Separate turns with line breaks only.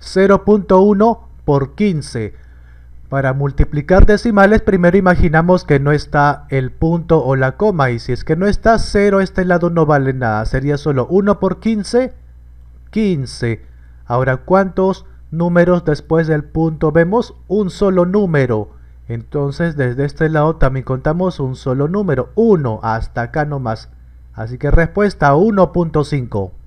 0.1 por 15. Para multiplicar decimales primero imaginamos que no está el punto o la coma y si es que no está 0 este lado no vale nada, sería solo 1 por 15, 15. Ahora ¿cuántos números después del punto vemos? Un solo número. Entonces desde este lado también contamos un solo número, 1 hasta acá nomás. Así que respuesta 1.5.